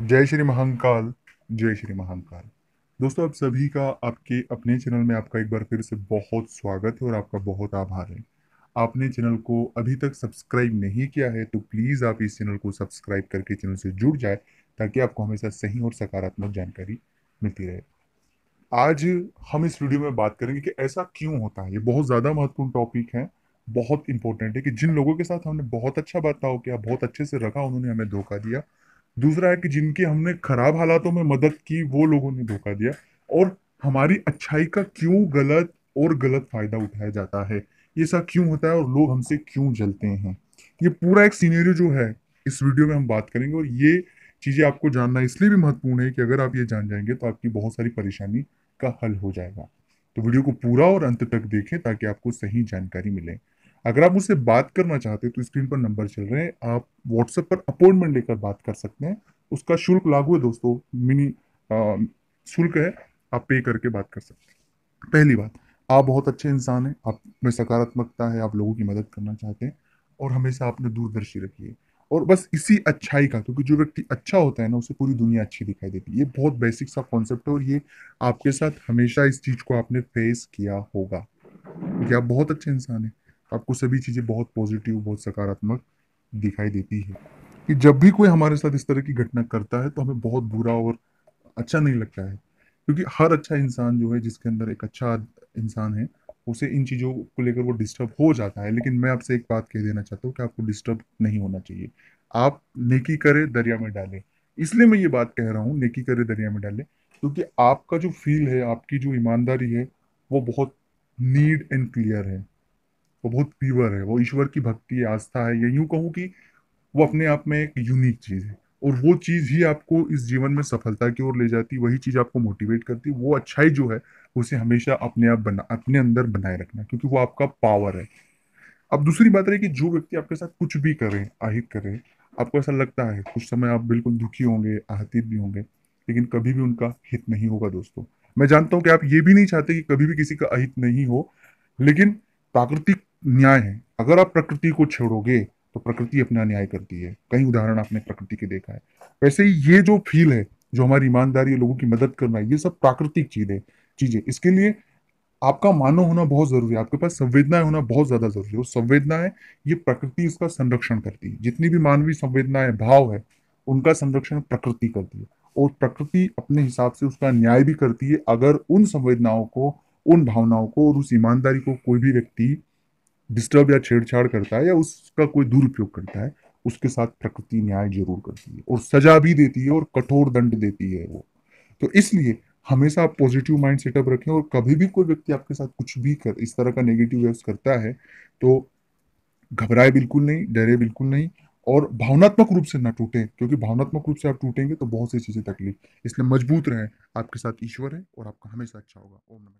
जय श्री महाकाल जय श्री महाकाल दोस्तों आप सभी का आपके अपने चैनल में आपका एक बार फिर से बहुत स्वागत है और आपका बहुत आभार है आपने चैनल को अभी तक सब्सक्राइब नहीं किया है तो प्लीज़ आप इस चैनल को सब्सक्राइब करके चैनल से जुड़ जाए ताकि आपको हमेशा सही और सकारात्मक जानकारी मिलती रहे आज हम इस वीडियो में बात करेंगे कि ऐसा क्यों होता है ये बहुत ज़्यादा महत्वपूर्ण टॉपिक है बहुत इंपॉर्टेंट है कि जिन लोगों के साथ हमने बहुत अच्छा बर्ताव किया बहुत अच्छे से रखा उन्होंने हमें धोखा दिया दूसरा है कि जिनके हमने खराब हालातों में मदद की वो लोगों ने धोखा दिया और हमारी अच्छाई का क्यों गलत और गलत फायदा उठाया जाता है ये सब क्यों होता है और लोग हमसे क्यों जलते हैं ये पूरा एक सीनेरियो जो है इस वीडियो में हम बात करेंगे और ये चीज़ें आपको जानना इसलिए भी महत्वपूर्ण है कि अगर आप ये जान जाएंगे तो आपकी बहुत सारी परेशानी का हल हो जाएगा तो वीडियो को पूरा और अंत तक देखें ताकि आपको सही जानकारी मिले अगर आप मुझसे बात करना चाहते हैं तो स्क्रीन पर नंबर चल रहे हैं आप व्हाट्सएप पर अपॉइंटमेंट लेकर बात कर सकते हैं उसका शुल्क लागू है दोस्तों मिनी शुल्क है आप पे करके बात कर सकते हैं पहली बात आप बहुत अच्छे इंसान हैं आप में सकारात्मकता है आप लोगों की मदद करना चाहते हैं और हमेशा आपने दूरदर्शी रखी है और बस इसी अच्छाई का क्योंकि जो व्यक्ति अच्छा होता है ना उसे पूरी दुनिया अच्छी दिखाई देती है ये बहुत बेसिक सा कॉन्सेप्ट है और ये आपके साथ हमेशा इस चीज़ को आपने फेस किया होगा क्योंकि आप बहुत अच्छे इंसान हैं आपको सभी चीज़ें बहुत पॉजिटिव बहुत सकारात्मक दिखाई देती है कि जब भी कोई हमारे साथ इस तरह की घटना करता है तो हमें बहुत बुरा और अच्छा नहीं लगता है क्योंकि हर अच्छा इंसान जो है जिसके अंदर एक अच्छा इंसान है उसे इन चीज़ों को लेकर वो डिस्टर्ब हो जाता है लेकिन मैं आपसे एक बात कह देना चाहता हूँ कि आपको डिस्टर्ब नहीं होना चाहिए आप नेकी करें दरिया में डालें इसलिए मैं ये बात कह रहा हूँ नेकी करें दरिया में डालें क्योंकि आपका जो फील है आपकी जो ईमानदारी है वो बहुत नीड एंड क्लियर है वो बहुत प्योर है वो ईश्वर की भक्ति आस्था है या यूं कहूँ कि वो अपने आप में एक यूनिक चीज़ है और वो चीज़ ही आपको इस जीवन में सफलता की ओर ले जाती वही चीज़ आपको मोटिवेट करती वो अच्छाई जो है उसे हमेशा अपने आप बना अपने अंदर बनाए रखना क्योंकि वो आपका पावर है अब दूसरी बात रही कि जो व्यक्ति आपके साथ कुछ भी करें आहित करें आपको ऐसा लगता है कुछ समय आप बिल्कुल दुखी होंगे आहतित भी होंगे लेकिन कभी भी उनका हित नहीं होगा दोस्तों मैं जानता हूं कि आप ये भी नहीं चाहते कि कभी भी किसी का अहित नहीं हो लेकिन प्राकृतिक न्याय है अगर आप प्रकृति को छोड़ोगे तो प्रकृति अपना न्याय करती है कई उदाहरण आपने प्रकृति के देखा है वैसे ही ये जो फील है जो हमारी ईमानदारी लोगों की मदद करना है ये सब प्राकृतिक चीज है चीजें इसके लिए आपका मानव होना बहुत जरूरी है आपके पास संवेदनाएं होना बहुत ज्यादा जरूरी है और संवेदनाएं ये प्रकृति इसका संरक्षण करती है जितनी भी मानवीय संवेदनाएं भाव है उनका संरक्षण प्रकृति करती है और प्रकृति अपने हिसाब से उसका न्याय भी करती है अगर उन संवेदनाओं को उन भावनाओं को और उस ईमानदारी को कोई भी व्यक्ति डिस्टर्ब या छेड़छाड़ करता है या उसका कोई दुरुपयोग करता है उसके साथ प्रकृति न्याय जरूर करती है और सजा भी देती है और कठोर दंड देती है वो तो इसलिए हमेशा आप पॉजिटिव माइंड सेटअप रखें और कभी भी कोई व्यक्ति आपके साथ कुछ भी कर इस तरह का नेगेटिव व्यवस्था करता है तो घबराए बिल्कुल नहीं डरे बिल्कुल नहीं और भावनात्मक रूप से ना टूटे क्योंकि भावनात्मक रूप से आप टूटेंगे तो बहुत सी चीज़ें तकलीफ इसलिए मजबूत रहें आपके साथ ईश्वर है और आपका हमेशा अच्छा होगा ओम नमस्कार